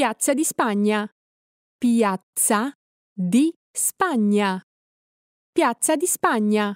Piazza di Spagna. Piazza di Spagna. Piazza di Spagna.